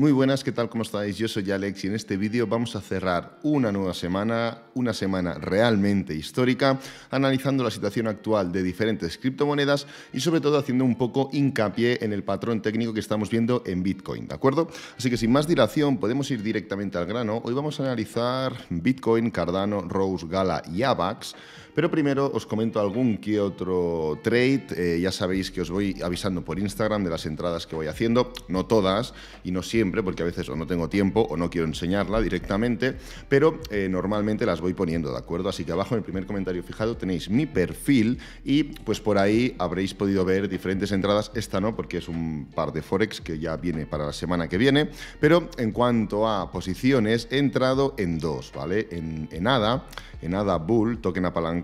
Muy buenas, ¿qué tal? ¿Cómo estáis? Yo soy Alex y en este vídeo vamos a cerrar una nueva semana, una semana realmente histórica, analizando la situación actual de diferentes criptomonedas y sobre todo haciendo un poco hincapié en el patrón técnico que estamos viendo en Bitcoin, ¿de acuerdo? Así que sin más dilación podemos ir directamente al grano. Hoy vamos a analizar Bitcoin, Cardano, Rose, Gala y Avax pero primero os comento algún que otro trade. Eh, ya sabéis que os voy avisando por Instagram de las entradas que voy haciendo. No todas y no siempre, porque a veces no tengo tiempo o no quiero enseñarla directamente, pero eh, normalmente las voy poniendo, ¿de acuerdo? Así que abajo en el primer comentario fijado tenéis mi perfil y pues por ahí habréis podido ver diferentes entradas. Esta no, porque es un par de Forex que ya viene para la semana que viene. Pero en cuanto a posiciones, he entrado en dos, ¿vale? En, nada en nada Bull, token apalancado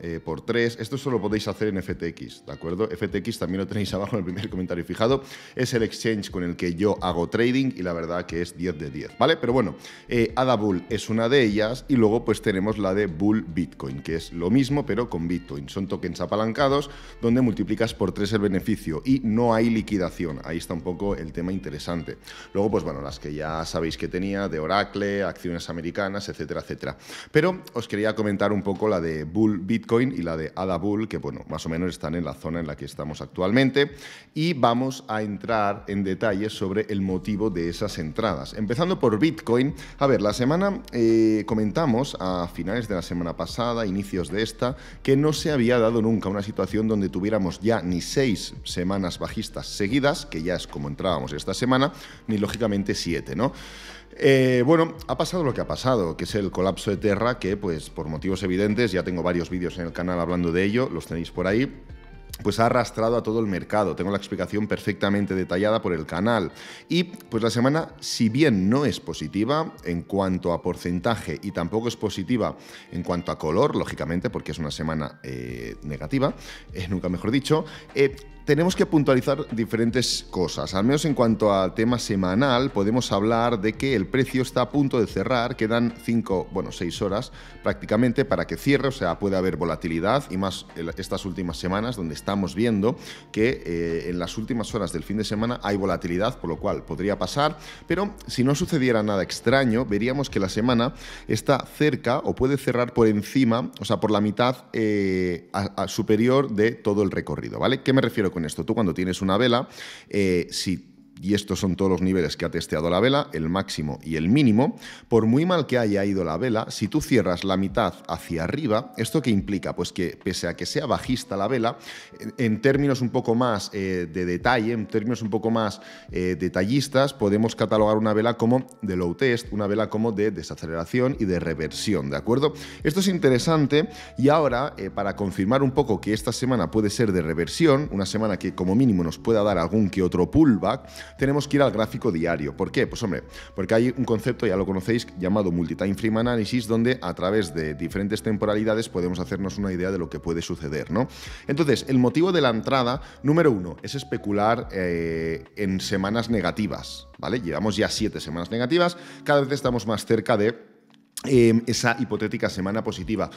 eh, por 3. Esto solo lo podéis hacer en FTX, ¿de acuerdo? FTX también lo tenéis abajo en el primer comentario fijado. Es el exchange con el que yo hago trading y la verdad que es 10 de 10, ¿vale? Pero bueno, eh, Ada Bull es una de ellas y luego pues tenemos la de Bull Bitcoin, que es lo mismo pero con Bitcoin. Son tokens apalancados donde multiplicas por 3 el beneficio y no hay liquidación. Ahí está un poco el tema interesante. Luego pues bueno, las que ya sabéis que tenía de Oracle, acciones americanas, etcétera, etcétera. Pero os quería comentar un poco la de Bull Bitcoin y la de ADA Bull, que bueno, más o menos están en la zona en la que estamos actualmente. Y vamos a entrar en detalle sobre el motivo de esas entradas. Empezando por Bitcoin, a ver, la semana eh, comentamos a finales de la semana pasada, inicios de esta, que no se había dado nunca una situación donde tuviéramos ya ni seis semanas bajistas seguidas, que ya es como entrábamos esta semana, ni lógicamente siete, ¿no? Eh, bueno, ha pasado lo que ha pasado, que es el colapso de Terra, que pues por motivos evidentes, ya tengo varios vídeos en el canal hablando de ello, los tenéis por ahí, pues ha arrastrado a todo el mercado. Tengo la explicación perfectamente detallada por el canal. Y pues la semana, si bien no es positiva en cuanto a porcentaje y tampoco es positiva en cuanto a color, lógicamente, porque es una semana eh, negativa, eh, nunca mejor dicho, tenemos que puntualizar diferentes cosas. Al menos en cuanto al tema semanal, podemos hablar de que el precio está a punto de cerrar. Quedan 5, bueno, seis horas prácticamente para que cierre. O sea, puede haber volatilidad y más estas últimas semanas donde estamos viendo que eh, en las últimas horas del fin de semana hay volatilidad, por lo cual podría pasar. Pero si no sucediera nada extraño, veríamos que la semana está cerca o puede cerrar por encima, o sea, por la mitad eh, superior de todo el recorrido. ¿Vale? ¿Qué me refiero? con esto. Tú cuando tienes una vela, eh, si y estos son todos los niveles que ha testeado la vela, el máximo y el mínimo, por muy mal que haya ido la vela, si tú cierras la mitad hacia arriba, ¿esto qué implica? Pues que pese a que sea bajista la vela, en términos un poco más eh, de detalle, en términos un poco más eh, detallistas, podemos catalogar una vela como de low test, una vela como de desaceleración y de reversión, ¿de acuerdo? Esto es interesante y ahora, eh, para confirmar un poco que esta semana puede ser de reversión, una semana que como mínimo nos pueda dar algún que otro pullback, tenemos que ir al gráfico diario. ¿Por qué? Pues hombre, porque hay un concepto, ya lo conocéis, llamado multi-time Frame Analysis, donde a través de diferentes temporalidades podemos hacernos una idea de lo que puede suceder, ¿no? Entonces, el motivo de la entrada, número uno, es especular eh, en semanas negativas, ¿vale? Llevamos ya siete semanas negativas, cada vez estamos más cerca de Em, esa hipotética semana positiva.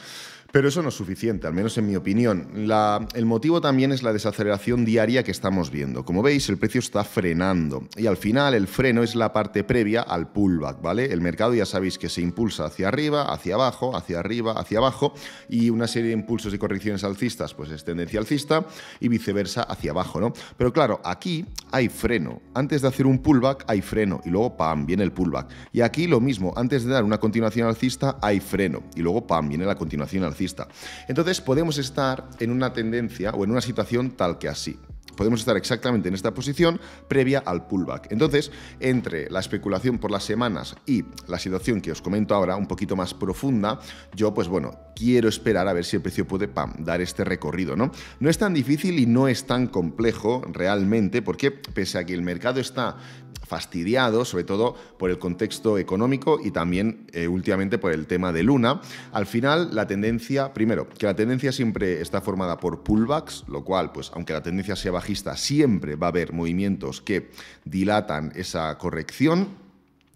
Pero eso no es suficiente, al menos en mi opinión. La, el motivo también es la desaceleración diaria que estamos viendo. Como veis, el precio está frenando y al final el freno es la parte previa al pullback, ¿vale? El mercado ya sabéis que se impulsa hacia arriba, hacia abajo, hacia arriba, hacia abajo y una serie de impulsos y correcciones alcistas, pues es tendencia alcista y viceversa hacia abajo, ¿no? Pero claro, aquí hay freno. Antes de hacer un pullback hay freno y luego, ¡pam!, viene el pullback. Y aquí lo mismo, antes de dar una continuación al alcista hay freno y luego, pam, viene la continuación alcista. Entonces podemos estar en una tendencia o en una situación tal que así podemos estar exactamente en esta posición previa al pullback. Entonces, entre la especulación por las semanas y la situación que os comento ahora, un poquito más profunda, yo pues bueno, quiero esperar a ver si el precio puede dar este recorrido, ¿no? No es tan difícil y no es tan complejo realmente, porque pese a que el mercado está fastidiado, sobre todo por el contexto económico y también eh, últimamente por el tema de Luna. Al final, la tendencia, primero, que la tendencia siempre está formada por pullbacks, lo cual, pues aunque la tendencia sea siempre va a haber movimientos que dilatan esa corrección.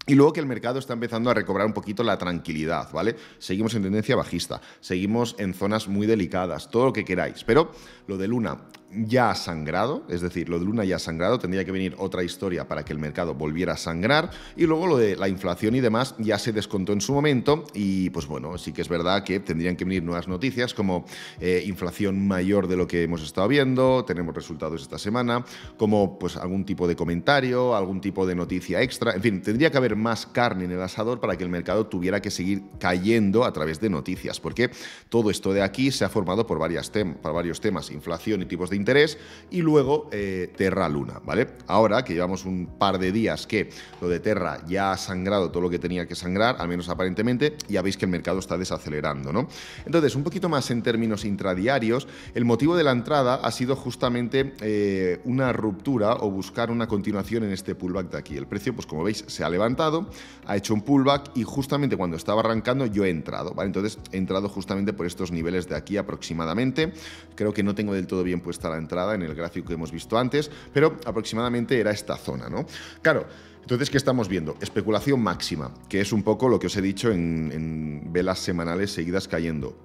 Y luego que el mercado está empezando a recobrar un poquito la tranquilidad, ¿vale? Seguimos en tendencia bajista, seguimos en zonas muy delicadas, todo lo que queráis. Pero lo de Luna, ya ha sangrado, es decir, lo de Luna ya ha sangrado, tendría que venir otra historia para que el mercado volviera a sangrar, y luego lo de la inflación y demás ya se descontó en su momento, y pues bueno, sí que es verdad que tendrían que venir nuevas noticias como eh, inflación mayor de lo que hemos estado viendo, tenemos resultados esta semana, como pues algún tipo de comentario, algún tipo de noticia extra, en fin, tendría que haber más carne en el asador para que el mercado tuviera que seguir cayendo a través de noticias, porque todo esto de aquí se ha formado por, por varios temas, inflación y tipos de interés, y luego eh, Terra Luna, ¿vale? Ahora que llevamos un par de días que lo de Terra ya ha sangrado todo lo que tenía que sangrar, al menos aparentemente, ya veis que el mercado está desacelerando, ¿no? Entonces, un poquito más en términos intradiarios, el motivo de la entrada ha sido justamente eh, una ruptura o buscar una continuación en este pullback de aquí. El precio, pues como veis, se ha levantado, ha hecho un pullback y justamente cuando estaba arrancando yo he entrado, ¿vale? Entonces he entrado justamente por estos niveles de aquí aproximadamente. Creo que no tengo del todo bien puesta la entrada en el gráfico que hemos visto antes, pero aproximadamente era esta zona, ¿no? Claro, entonces, ¿qué estamos viendo? Especulación máxima, que es un poco lo que os he dicho en velas semanales seguidas cayendo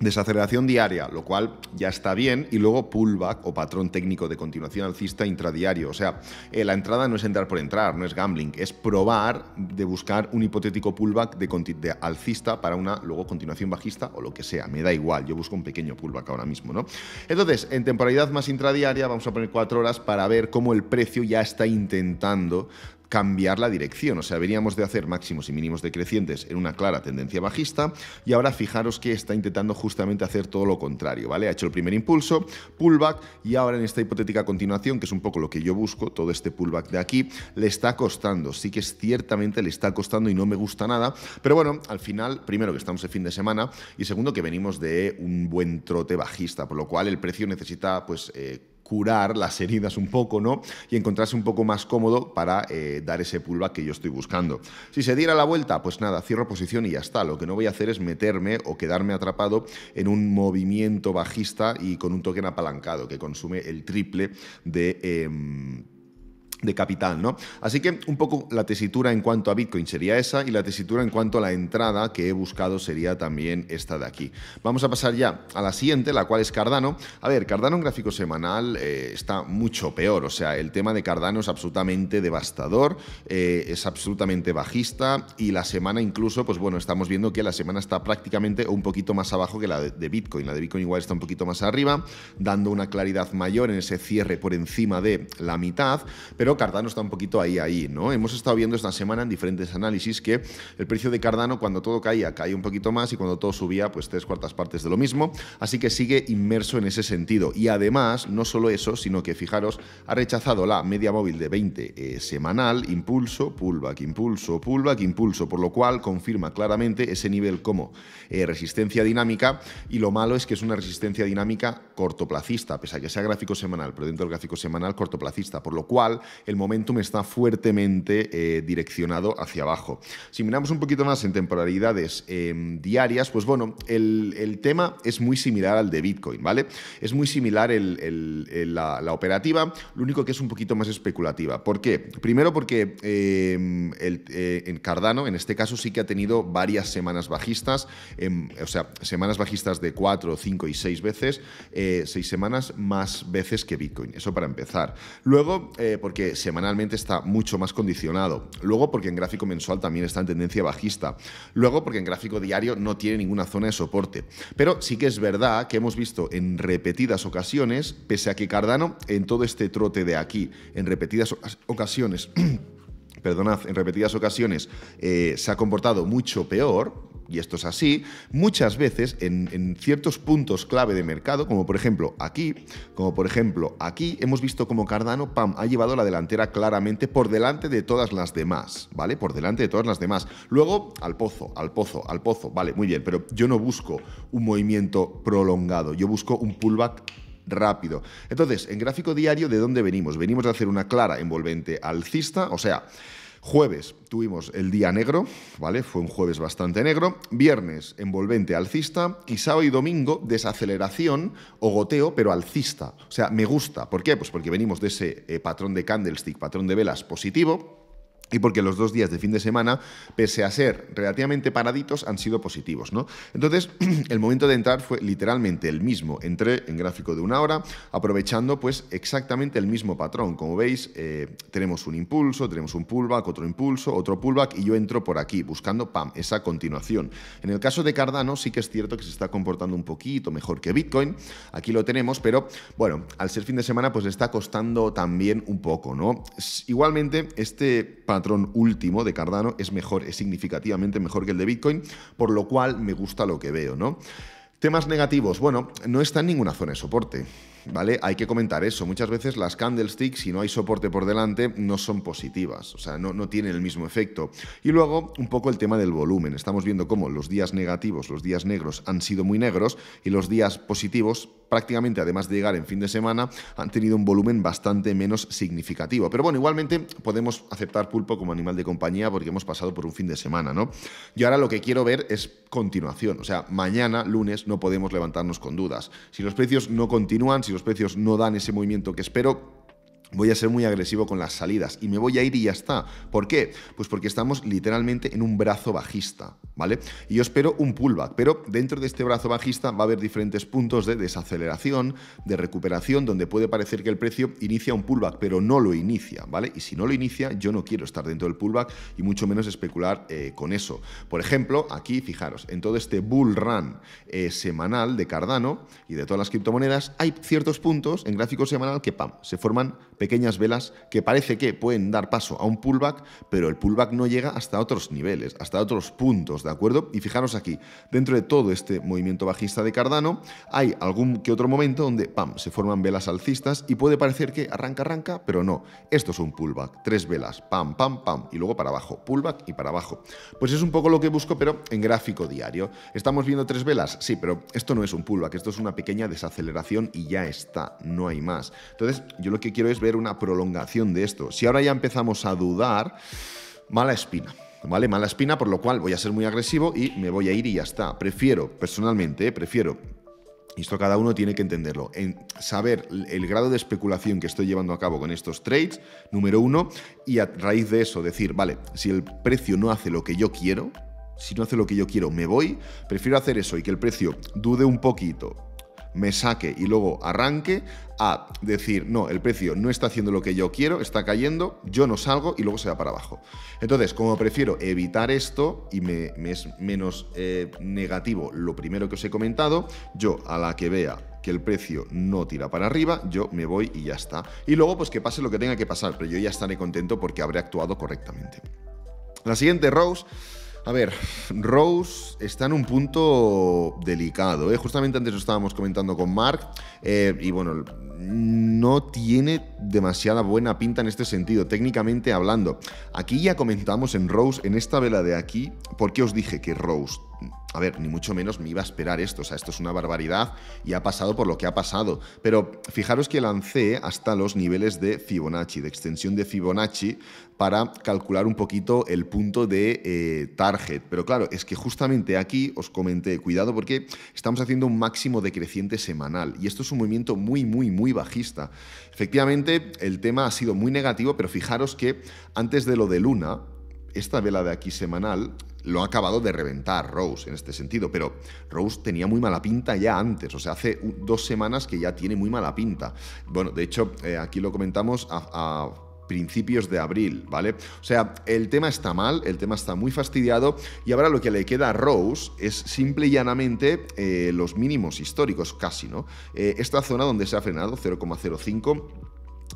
Desaceleración diaria, lo cual ya está bien, y luego pullback o patrón técnico de continuación alcista intradiario. O sea, eh, la entrada no es entrar por entrar, no es gambling, es probar de buscar un hipotético pullback de, alcista para una luego continuación bajista o lo que sea. Me da igual, yo busco un pequeño pullback ahora mismo, ¿no? Entonces, en temporalidad más intradiaria vamos a poner cuatro horas para ver cómo el precio ya está intentando cambiar la dirección. O sea, veníamos de hacer máximos y mínimos decrecientes en una clara tendencia bajista y ahora fijaros que está intentando justamente hacer todo lo contrario, ¿vale? Ha hecho el primer impulso, pullback y ahora en esta hipotética continuación, que es un poco lo que yo busco, todo este pullback de aquí, le está costando. Sí que es ciertamente le está costando y no me gusta nada, pero bueno, al final, primero que estamos el fin de semana y segundo que venimos de un buen trote bajista, por lo cual el precio necesita pues... Eh, curar las heridas un poco, ¿no? Y encontrarse un poco más cómodo para eh, dar ese pulva que yo estoy buscando. Si se diera la vuelta, pues nada, cierro posición y ya está. Lo que no voy a hacer es meterme o quedarme atrapado en un movimiento bajista y con un token apalancado que consume el triple de... Em, de capital, ¿no? Así que un poco la tesitura en cuanto a Bitcoin sería esa y la tesitura en cuanto a la entrada que he buscado sería también esta de aquí. Vamos a pasar ya a la siguiente, la cual es Cardano. A ver, Cardano en gráfico semanal eh, está mucho peor, o sea, el tema de Cardano es absolutamente devastador, eh, es absolutamente bajista y la semana incluso, pues bueno, estamos viendo que la semana está prácticamente un poquito más abajo que la de Bitcoin. La de Bitcoin igual está un poquito más arriba, dando una claridad mayor en ese cierre por encima de la mitad, pero Cardano está un poquito ahí, ahí, ¿no? Hemos estado viendo esta semana en diferentes análisis que el precio de Cardano cuando todo caía, caía un poquito más y cuando todo subía, pues tres cuartas partes de lo mismo, así que sigue inmerso en ese sentido. Y además, no solo eso, sino que fijaros, ha rechazado la media móvil de 20 eh, semanal, impulso, pullback, impulso, pullback, impulso, por lo cual confirma claramente ese nivel como eh, resistencia dinámica y lo malo es que es una resistencia dinámica cortoplacista, pese a que sea gráfico semanal, pero dentro del gráfico semanal cortoplacista, por lo cual el momentum está fuertemente eh, direccionado hacia abajo. Si miramos un poquito más en temporalidades em, diarias, pues bueno, el, tema es muy similar al de Bitcoin, ¿vale? Es muy similar la, operativa, lo único que es un poquito más especulativa. ¿Por qué? Primero porque em, eh, en Cardano, en este caso, sí que ha tenido varias semanas bajistas, em, o sea, semanas bajistas de 4, 5 y 6 veces, 6 eh, semanas más veces que Bitcoin. Eso para empezar. Luego, porque semanalmente está mucho más condicionado. Luego porque en gráfico mensual también está en tendencia bajista. Luego porque en gráfico diario no tiene ninguna zona de soporte. Pero sí que es verdad que hemos visto en repetidas ocasiones, pese a que Cardano en todo este trote de aquí, en repetidas ocasiones... perdonad, en repetidas ocasiones eh, se ha comportado mucho peor, y esto es así, muchas veces en, ciertos puntos clave de mercado, como por ejemplo aquí, como por ejemplo aquí, hemos visto como Cardano, pam, ha llevado la delantera claramente por delante de todas las demás, ¿vale? Por delante de todas las demás. Luego, al pozo, al pozo, al pozo, vale, muy bien, pero yo no busco un movimiento prolongado, yo busco un pullback rápido. Entonces, en gráfico diario, ¿de dónde venimos? Venimos de hacer una clara envolvente alcista, o sea, Jueves tuvimos el día negro, ¿vale? Fue un jueves bastante negro. Viernes envolvente alcista Quizá y domingo desaceleración o goteo, pero alcista. O sea, me gusta. ¿Por qué? Pues porque venimos de ese eh, patrón de candlestick, patrón de velas positivo y porque los dos días de fin de semana, pese a ser relativamente paraditos, han sido positivos. ¿no? Entonces, el momento de entrar fue literalmente el mismo. Entré en gráfico de una hora, aprovechando pues exactamente el mismo patrón. Como veis, eh, tenemos un impulso, tenemos un pullback, otro impulso, otro pullback, y yo entro por aquí, buscando pam, esa continuación. En el caso de Cardano, sí que es cierto que se está comportando un poquito mejor que Bitcoin. Aquí lo tenemos, pero bueno, al ser fin de semana, pues le está costando también un poco, ¿no? Igualmente, este patrón patrón último de Cardano es mejor, es significativamente mejor que el de Bitcoin, por lo cual me gusta lo que veo, ¿no? Temas negativos. Bueno, no está en ninguna zona de soporte. ¿vale? Hay que comentar eso. Muchas veces las candlesticks, si no hay soporte por delante, no son positivas, o sea, no, no tienen el mismo efecto. Y luego, un poco el tema del volumen. Estamos viendo cómo los días negativos, los días negros han sido muy negros y los días positivos prácticamente, además de llegar en fin de semana, han tenido un volumen bastante menos significativo. Pero bueno, igualmente podemos aceptar pulpo como animal de compañía porque hemos pasado por un fin de semana, ¿no? y ahora lo que quiero ver es continuación. O sea, mañana, lunes, no podemos levantarnos con dudas. Si los precios no continúan, si los precios no dan ese movimiento que espero, Voy a ser muy agresivo con las salidas y me voy a ir y ya está. ¿Por qué? Pues porque estamos literalmente en un brazo bajista, ¿vale? Y yo espero un pullback, pero dentro de este brazo bajista va a haber diferentes puntos de desaceleración, de recuperación, donde puede parecer que el precio inicia un pullback, pero no lo inicia, ¿vale? Y si no lo inicia, yo no quiero estar dentro del pullback y mucho menos especular eh, con eso. Por ejemplo, aquí, fijaros, en todo este bull run eh, semanal de Cardano y de todas las criptomonedas, hay ciertos puntos en gráfico semanal que, pam, se forman pequeñas velas que parece que pueden dar paso a un pullback, pero el pullback no llega hasta otros niveles, hasta otros puntos, ¿de acuerdo? Y fijaros aquí, dentro de todo este movimiento bajista de Cardano, hay algún que otro momento donde, pam, se forman velas alcistas y puede parecer que arranca, arranca, pero no. Esto es un pullback, tres velas, pam, pam, pam, y luego para abajo, pullback y para abajo. Pues es un poco lo que busco, pero en gráfico diario. ¿Estamos viendo tres velas? Sí, pero esto no es un pullback, esto es una pequeña desaceleración y ya está, no hay más. Entonces, yo lo que quiero es ver una prolongación de esto. Si ahora ya empezamos a dudar, mala espina. ¿Vale? Mala espina, por lo cual voy a ser muy agresivo y me voy a ir y ya está. Prefiero, personalmente, eh, prefiero y esto cada uno tiene que entenderlo. En saber el grado de especulación que estoy llevando a cabo con estos trades, número uno, y a raíz de eso decir, vale, si el precio no hace lo que yo quiero, si no hace lo que yo quiero, me voy. Prefiero hacer eso y que el precio dude un poquito, me saque y luego arranque a decir, no, el precio no está haciendo lo que yo quiero, está cayendo, yo no salgo y luego se va para abajo. Entonces, como prefiero evitar esto y me, es menos eh, negativo lo primero que os he comentado, yo a la que vea que el precio no tira para arriba, yo me voy y ya está. Y luego, pues que pase lo que tenga que pasar, pero yo ya estaré contento porque habré actuado correctamente. La siguiente, Rose a ver, Rose está en un punto delicado. ¿eh? Justamente antes lo estábamos comentando con Mark. Eh, y bueno, no tiene demasiada buena pinta en este sentido, técnicamente hablando. Aquí ya comentamos en Rose, en esta vela de aquí, por qué os dije que Rose a ver, ni mucho menos me iba a esperar esto, o sea, esto es una barbaridad y ha pasado por lo que ha pasado. Pero fijaros que lancé hasta los niveles de Fibonacci, de extensión de Fibonacci, para calcular un poquito el punto de eh, target. Pero claro, es que justamente aquí os comenté, cuidado porque estamos haciendo un máximo decreciente semanal y esto es un movimiento muy, muy, muy bajista. Efectivamente, el tema ha sido muy negativo, pero fijaros que antes de lo de Luna, esta vela de aquí semanal lo ha acabado de reventar Rose en este sentido, pero Rose tenía muy mala pinta ya antes, o sea, hace dos semanas que ya tiene muy mala pinta. Bueno, de hecho, eh, aquí lo comentamos a, principios de abril, ¿vale? O sea, el tema está mal, el tema está muy fastidiado y ahora lo que le queda a Rose es simple y llanamente eh, los mínimos históricos, casi, ¿no? Eh, esta zona donde se ha frenado, 0,05,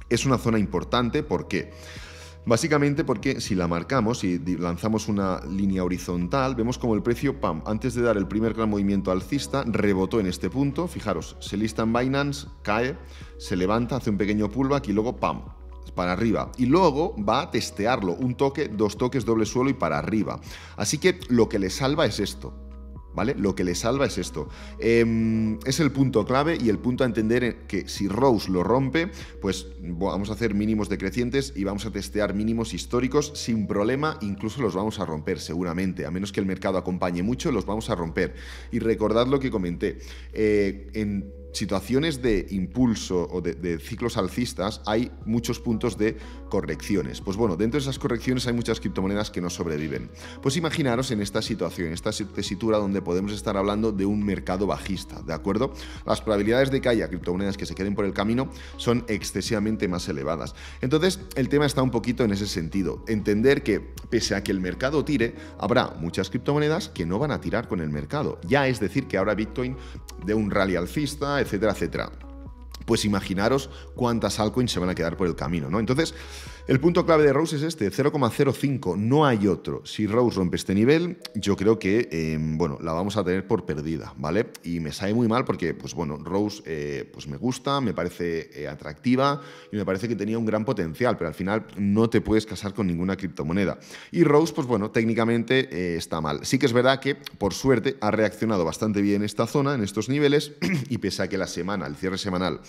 es una zona importante, ¿por qué? Básicamente porque si la marcamos y lanzamos una línea horizontal, vemos como el precio, pam, antes de dar el primer gran movimiento alcista, rebotó en este punto. Fijaros, se lista en Binance, cae, se levanta, hace un pequeño pullback y luego, pam, para arriba. Y luego va a testearlo, un toque, dos toques, doble suelo y para arriba. Así que lo que le salva es esto, ¿vale? Lo que le salva es esto. Em, es el punto clave y el punto a entender que si Rose lo rompe, pues vamos a hacer mínimos decrecientes y vamos a testear mínimos históricos sin problema, incluso los vamos a romper seguramente, a menos que el mercado acompañe mucho, los vamos a romper. Y recordad lo que comenté, eh, en situaciones de impulso o de, ciclos alcistas hay muchos puntos de correcciones. Pues bueno, dentro de esas correcciones hay muchas criptomonedas que no sobreviven. Pues imaginaros en esta situación, en esta tesitura donde podemos estar hablando de un mercado bajista, ¿de acuerdo? Las probabilidades de que haya criptomonedas que se queden por el camino son excesivamente más elevadas. Entonces, el tema está un poquito en ese sentido. Entender que pese a que el mercado tire, habrá muchas criptomonedas que no van a tirar con el mercado. Ya es decir, que ahora Bitcoin de un rally alcista, etcétera, etcétera pues imaginaros cuántas altcoins se van a quedar por el camino, ¿no? Entonces, el punto clave de Rose es este, 0,05, no hay otro. Si Rose rompe este nivel, yo creo que, em, bueno, la vamos a tener por perdida, ¿vale? Y me sale muy mal porque, pues bueno, Rose eh, pues me gusta, me parece eh, atractiva y me parece que tenía un gran potencial, pero al final no te puedes casar con ninguna criptomoneda. Y Rose, pues bueno, técnicamente eh, está mal. Sí que es verdad que, por suerte, ha reaccionado bastante bien esta zona, en estos niveles, y pese a que la semana, el cierre semanal,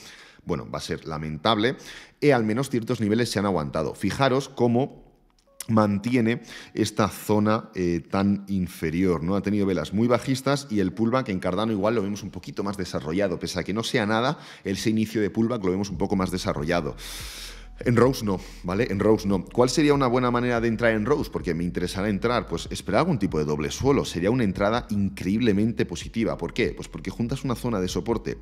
bueno, va a ser lamentable, y eh, al menos ciertos niveles se han aguantado. Fijaros cómo mantiene esta zona eh, tan inferior, ¿no? Ha tenido velas muy bajistas y el pullback en Cardano igual lo vemos un poquito más desarrollado, pese a que no sea nada, ese inicio de pullback lo vemos un poco más desarrollado. En Rose no, ¿vale? En Rose no. ¿Cuál sería una buena manera de entrar en Rose? Porque me interesará entrar, pues esperar algún tipo de doble suelo. Sería una entrada increíblemente positiva. ¿Por qué? Pues porque juntas una zona de soporte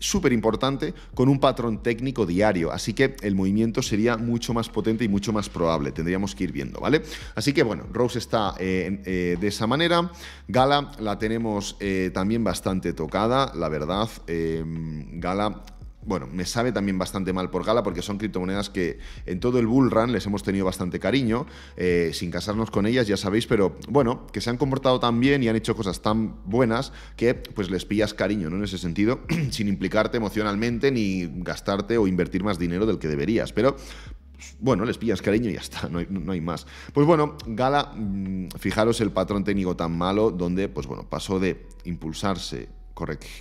súper importante con un patrón técnico diario. Así que el movimiento sería mucho más potente y mucho más probable. Tendríamos que ir viendo, ¿vale? Así que bueno, Rose está eh, eh, de esa manera. Gala la tenemos eh, también bastante tocada, la verdad. Em, Gala bueno, me sabe también bastante mal por Gala porque son criptomonedas que en todo el bull run les hemos tenido bastante cariño, eh, sin casarnos con ellas, ya sabéis, pero bueno, que se han comportado tan bien y han hecho cosas tan buenas que pues les pillas cariño, ¿no? En ese sentido, sin implicarte emocionalmente ni gastarte o invertir más dinero del que deberías, pero bueno, les pillas cariño y ya está, no hay, no hay, más. Pues bueno, Gala, mm, fijaros el patrón técnico tan malo, donde, pues bueno, pasó de impulsarse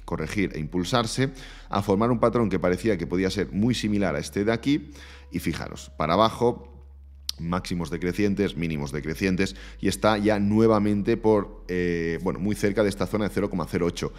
corregir e impulsarse, a formar un patrón que parecía que podía ser muy similar a este de aquí, y fijaros, para abajo máximos decrecientes, mínimos decrecientes, y está ya nuevamente por, eh, bueno, muy cerca de esta zona de 0,08.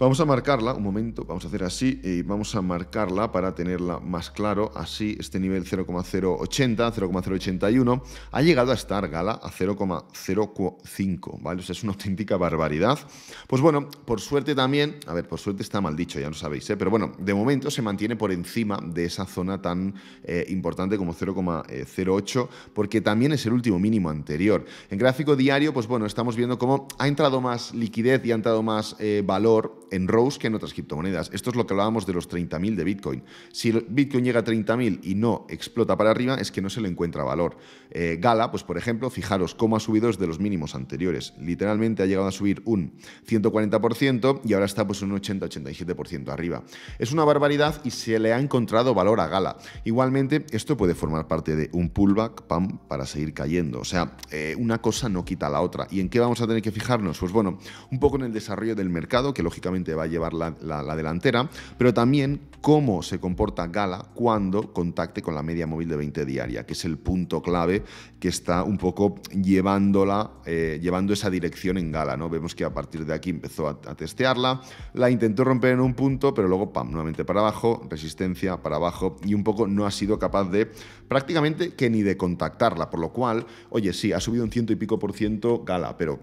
Vamos a marcarla, un momento, vamos a hacer así y vamos a marcarla para tenerla más claro. Así, este nivel 0,080, 0,081 ha llegado a estar gala a 0,05, ¿vale? O sea, es una auténtica barbaridad. Pues bueno, por suerte también, a ver, por suerte está mal dicho, ya lo sabéis, ¿eh? Pero bueno, de momento se mantiene por encima de esa zona tan eh, importante como 0,08, porque también es el último mínimo anterior. En gráfico diario, pues bueno, estamos viendo cómo ha entrado más liquidez y ha entrado más eh, valor en Rose que en otras criptomonedas. Esto es lo que hablábamos de los 30.000 de Bitcoin. Si Bitcoin llega a 30.000 y no explota para arriba, es que no se le encuentra valor. Eh, Gala, pues por ejemplo, fijaros cómo ha subido desde los mínimos anteriores. Literalmente ha llegado a subir un 140% y ahora está pues un 80-87% arriba. Es una barbaridad y se le ha encontrado valor a Gala. Igualmente, esto puede formar parte de un pullback, pam, para seguir cayendo. O sea, eh, una cosa no quita la otra. ¿Y en qué vamos a tener que fijarnos? Pues bueno, un poco en el desarrollo del mercado, que lógicamente va a llevar la, delantera, pero también cómo se comporta Gala cuando contacte con la media móvil de 20 diaria, que es el punto clave que está un poco llevándola, eh, llevando esa dirección en Gala. ¿no? Vemos que a partir de aquí empezó a, a, testearla, la intentó romper en un punto, pero luego, pam, nuevamente para abajo, resistencia para abajo, y un poco no ha sido capaz de prácticamente que ni de contactarla, por lo cual, oye, sí, ha subido un ciento y pico por ciento Gala, pero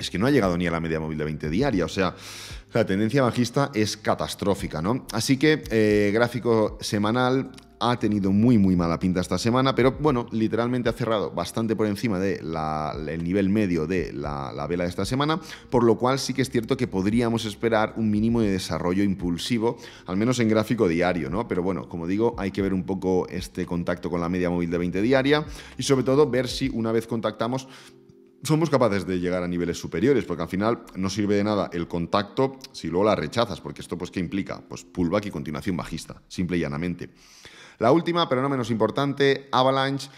es que no ha llegado ni a la media móvil de 20 diaria, o sea, la tendencia bajista es catastrófica, ¿no? Así que eh, gráfico semanal ha tenido muy muy mala pinta esta semana, pero bueno, literalmente ha cerrado bastante por encima del nivel medio de la, la, vela de esta semana, por lo cual sí que es cierto que podríamos esperar un mínimo de desarrollo impulsivo, al menos en gráfico diario, ¿no? Pero bueno, como digo, hay que ver un poco este contacto con la media móvil de 20 diaria y sobre todo ver si una vez contactamos somos capaces de llegar a niveles superiores, porque al final no sirve de nada el contacto si luego la rechazas, porque esto pues ¿qué implica? Pues pullback y continuación bajista, simple y llanamente. La última, pero no menos importante, Avalanche.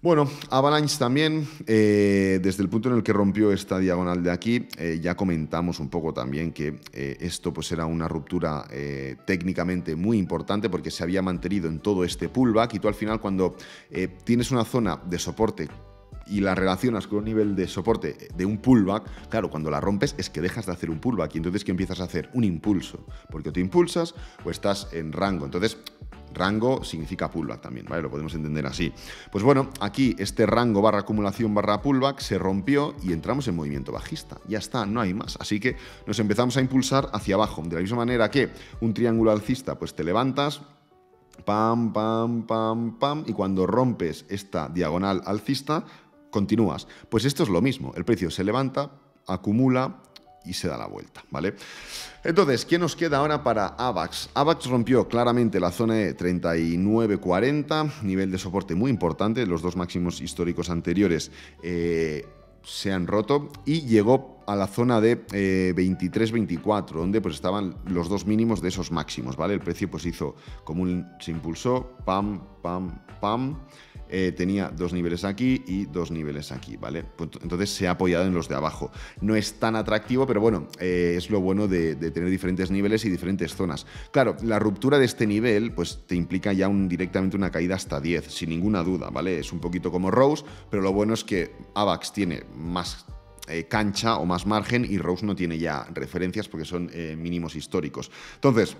Bueno, Avalanche también, eh, desde el punto en el que rompió esta diagonal de aquí, eh, ya comentamos un poco también que eh, esto pues era una ruptura técnicamente muy importante porque se había mantenido en todo este pullback y tú al final cuando tienes una zona de soporte y la relacionas con un nivel de soporte eh, de un pullback, claro, cuando la rompes es que dejas de hacer un pullback y entonces que empiezas a hacer un impulso, porque tú te impulsas o estás en rango. Entonces, rango significa pullback también, ¿vale? Lo podemos entender así. Pues bueno, aquí este rango barra acumulación barra pullback se rompió y entramos en movimiento bajista. Ya está, no hay más. Así que nos empezamos a impulsar hacia abajo. De la misma manera que un triángulo alcista, pues te levantas, Pam, pam, pam, pam. Y cuando rompes esta diagonal alcista, continúas. Pues esto es lo mismo. El precio se levanta, acumula y se da la vuelta, ¿vale? Entonces, ¿qué nos queda ahora para AVAX? AVAX rompió claramente la zona de 39.40, nivel de soporte muy importante, los dos máximos históricos anteriores eh, se han roto y llegó a la zona de 23-24, eh, donde pues estaban los dos mínimos de esos máximos, ¿vale? El precio pues hizo como un, se impulsó, pam, pam, pam, eh, tenía dos niveles aquí y dos niveles aquí, ¿vale? Pues, entonces se ha apoyado en los de abajo. No es tan atractivo, pero bueno, eh, es lo bueno de, tener diferentes niveles y diferentes zonas. Claro, la ruptura de este nivel, pues te implica ya un, directamente una caída hasta 10, sin ninguna duda, ¿vale? Es un poquito como Rose, pero lo bueno es que AVAX tiene más eh, cancha o más margen y Rose no tiene ya referencias porque son eh, mínimos históricos. Entonces,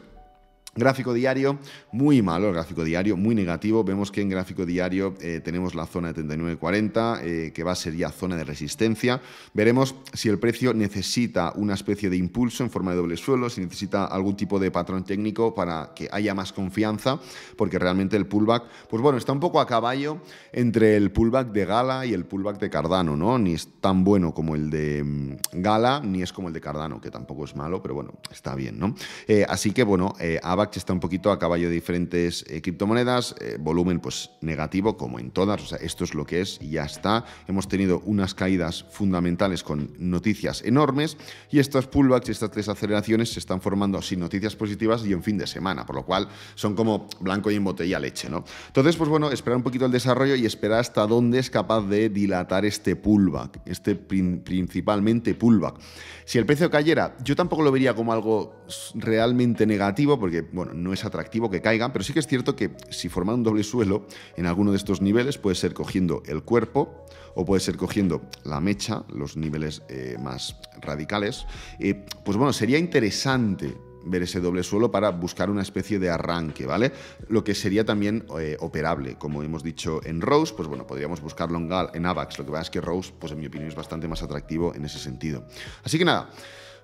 Gráfico diario, muy malo el gráfico diario, muy negativo. Vemos que en gráfico diario eh, tenemos la zona de 39.40, eh, que va a ser ya zona de resistencia. Veremos si el precio necesita una especie de impulso en forma de doble suelo, si necesita algún tipo de patrón técnico para que haya más confianza, porque realmente el pullback, pues bueno, está un poco a caballo entre el pullback de Gala y el pullback de Cardano, ¿no? Ni es tan bueno como el de mm, Gala, ni es como el de Cardano, que tampoco es malo, pero bueno, está bien, ¿no? Eh, así que bueno, ABAC está un poquito a caballo de diferentes eh, criptomonedas, eh, volumen pues negativo como en todas, o sea, esto es lo que es y ya está. Hemos tenido unas caídas fundamentales con noticias enormes y estos pullbacks y estas desaceleraciones se están formando sin noticias positivas y en fin de semana, por lo cual son como blanco y en botella leche, ¿no? Entonces, pues bueno, esperar un poquito el desarrollo y esperar hasta dónde es capaz de dilatar este pullback, este principalmente pullback. Si el precio cayera, yo tampoco lo vería como algo realmente negativo, porque bueno, no es atractivo que caigan, pero sí que es cierto que si forman un doble suelo en alguno de estos niveles puede ser cogiendo el cuerpo o puede ser cogiendo la mecha, los niveles eh, más radicales, eh, pues bueno, sería interesante ver ese doble suelo para buscar una especie de arranque, ¿vale? Lo que sería también eh, operable, como hemos dicho en Rose, pues bueno, podríamos buscarlo en, Gal, en Avax, lo que pasa es que Rose, pues en mi opinión es bastante más atractivo en ese sentido. Así que nada,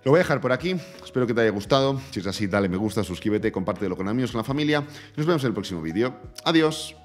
lo voy a dejar por aquí. Espero que te haya gustado. Si es así, dale me gusta, suscríbete, compártelo con amigos, con la familia. Nos vemos en el próximo vídeo. Adiós.